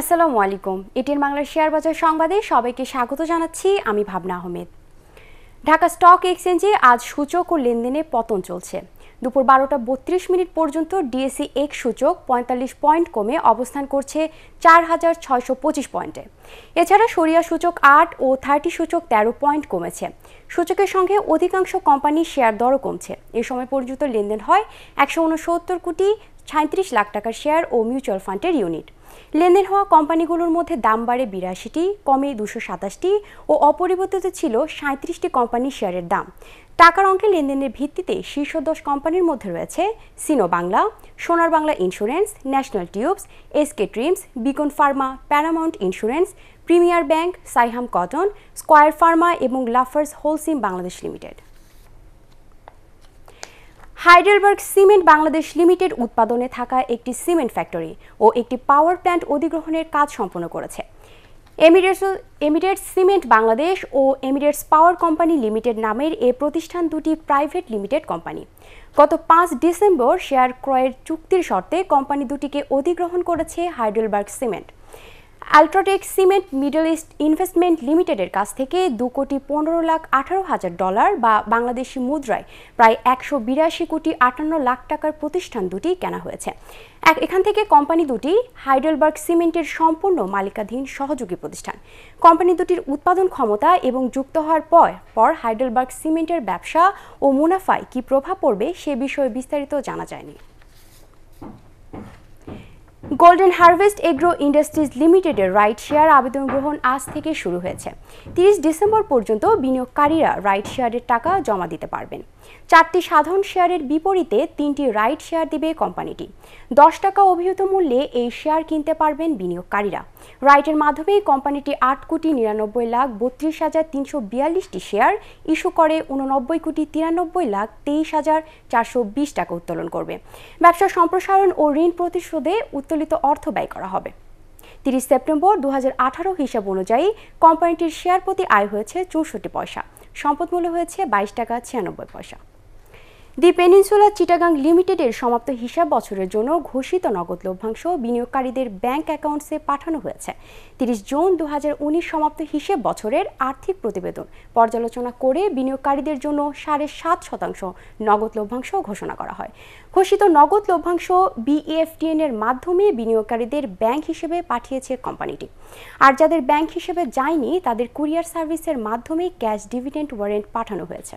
আসসালামু আলাইকুম এটিএন বাংলার শেয়ার বাজার সংবাদে সবাইকে স্বাগত জানাচ্ছি আমি ভাবনা আহমেদ ঢাকা স্টক এক্সচেঞ্জে আজ সূচক ও লেনদেনে পতন চলছে দুপুর বারোটা বত্রিশ মিনিট পর্যন্ত ডিএসি এক সূচক পঁয়তাল্লিশ পয়েন্ট কমে অবস্থান করছে চার হাজার ছয়শো পঁচিশ পয়েন্টে এছাড়া সরিয়া সূচক আট ও থার্টি সূচক তেরো পয়েন্ট কমেছে সূচকের সঙ্গে অধিকাংশ কোম্পানি শেয়ার দরও কমছে এ সময় পর্যন্ত লেনদেন হয় একশো উনসত্তর কোটি ছাঁত্রিশ লাখ টাকার শেয়ার ও মিউচুয়াল ফান্ডের ইউনিট লেনদেন হওয়া কোম্পানিগুলোর মধ্যে দাম বাড়ে বিরাশিটি কমে দুশো সাতাশটি ও অপরিবর্তিত ছিল সাঁত্রিশটি কোম্পানির শেয়ারের দাম টাকার অঙ্কে লেনদেনের ভিত্তিতে শীর্ষ দশ কোম্পানির মধ্যে রয়েছে Sino Bangla Sonar Bangla insurance national tubes SK trims Beacon pharma Paramount insurance premier bank Saiham cotton square pharma এবং Lafarge Holcim Bangladesh limited Heidelberg cement Bangladesh limited উৎপাদনে থাকা একটি সিমেন্ট ফ্যাক্টরি ও একটি পাওয়ার প্ল্যান্ট অধিগ্রহণের কাজ সম্পন্ন করেছে এমিরেটস এমিরেটস সিমেন্ট বাংলাদেশ ও এমিরেটস পাওয়ার কোম্পানি লিমিটেড নামের এ প্রতিষ্ঠান দুটি প্রাইভেট লিমিটেড কোম্পানি গত পাঁচ ডিসেম্বর শেয়ার ক্রয়ের চুক্তির শর্তে কোম্পানি দুটিকে অধিগ্রহণ করেছে Heidelberg cement UltraTech cement Middle East investment লিমিটেডের কাছ থেকে দু কোটি পনেরো লাখ আঠারো হাজার ডলার বা বাংলাদেশি মুদ্রায় প্রায় একশো বিরাশি কোটি আটান্ন লাখ টাকার প্রতিষ্ঠান দুটি কেনা হয়েছে এখান থেকে কোম্পানি দুটি হাইডেলবার্গ সিমেন্টের সম্পূর্ণ মালিকাধীন সহযোগী প্রতিষ্ঠান কোম্পানি দুটির উৎপাদন ক্ষমতা এবং যুক্ত হওয়ার পর পর হাইডেলবার্গ সিমেন্টের ব্যবসা ও মুনাফায় কি প্রভাব পড়বে সে বিষয়ে বিস্তারিত জানা যায়নি গোল্ডেন হারভেস্ট এগ্রো ইন্ডাস্ট্রিজ লিমিটেডের রাইট শেয়ার আবেদন গ্রহণ আজ থেকে শুরু হয়েছে তিরিশ ডিসেম্বর পর্যন্ত বিনিয়োগকারীরা রাইট শেয়ারের টাকা জমা দিতে পারবেন চারটি সাধারণ শেয়ারের বিপরীতে তিনটি রাইট শেয়ার দিবে কোম্পানিটি দশ টাকা অভিহিত মূল্যে এই শেয়ার কিনতে পারবেন বিনিয়োগকারীরা রাইটের মাধ্যমে কোম্পানিটি আট কোটি নিরানব্বই লাখ বত্রিশ হাজার তিনশো বিয়াল্লিশটি শেয়ার ইস্যু করে উননব্বই কোটি তিরানব্বই লাখ তেইশ হাজার চারশো বিশ টাকা উত্তোলন করবে ব্যবসা সম্প্রসারণ ও ঋণ প্রতিশোধে উত্তোলিত অতিরিক্ত অর্থ ব্যয় করা হবে তিরিশ সেপ্টেম্বর দু হিসাব অনুযায়ী কোম্পানিটির শেয়ার প্রতি আয় হয়েছে চৌষট্টি পয়সা সম্পদ মূল্য হয়েছে বাইশ টাকা ছিয়ানব্বই পয়সা দি পেনিনসুলা চিটাগাং লিমিটেডের সমাপ্ত হিসাব বছরের জন্য ঘোষিত নগদ লভ্যাংশ বিনিয়োগকারীদের ব্যাংক অ্যাকাউন্টসে পাঠানো হয়েছে তিরিশ জুন দু সমাপ্ত হিসেব বছরের আর্থিক প্রতিবেদন পর্যালোচনা করে বিনিয়োগকারীদের জন্য সাড়ে সাত শতাংশ নগদ লভ্যাংশ ঘোষণা করা হয় ঘোষিত নগদ লভ্যাংশ বিএফটিএন এর মাধ্যমে বিনিয়োগকারীদের ব্যাংক হিসেবে পাঠিয়েছে কোম্পানিটি আর যাদের ব্যাংক হিসেবে যায়নি তাদের কুরিয়ার সার্ভিসের মাধ্যমে ক্যাশ ডিভিডেন্ট ওয়ারেন্ট পাঠানো হয়েছে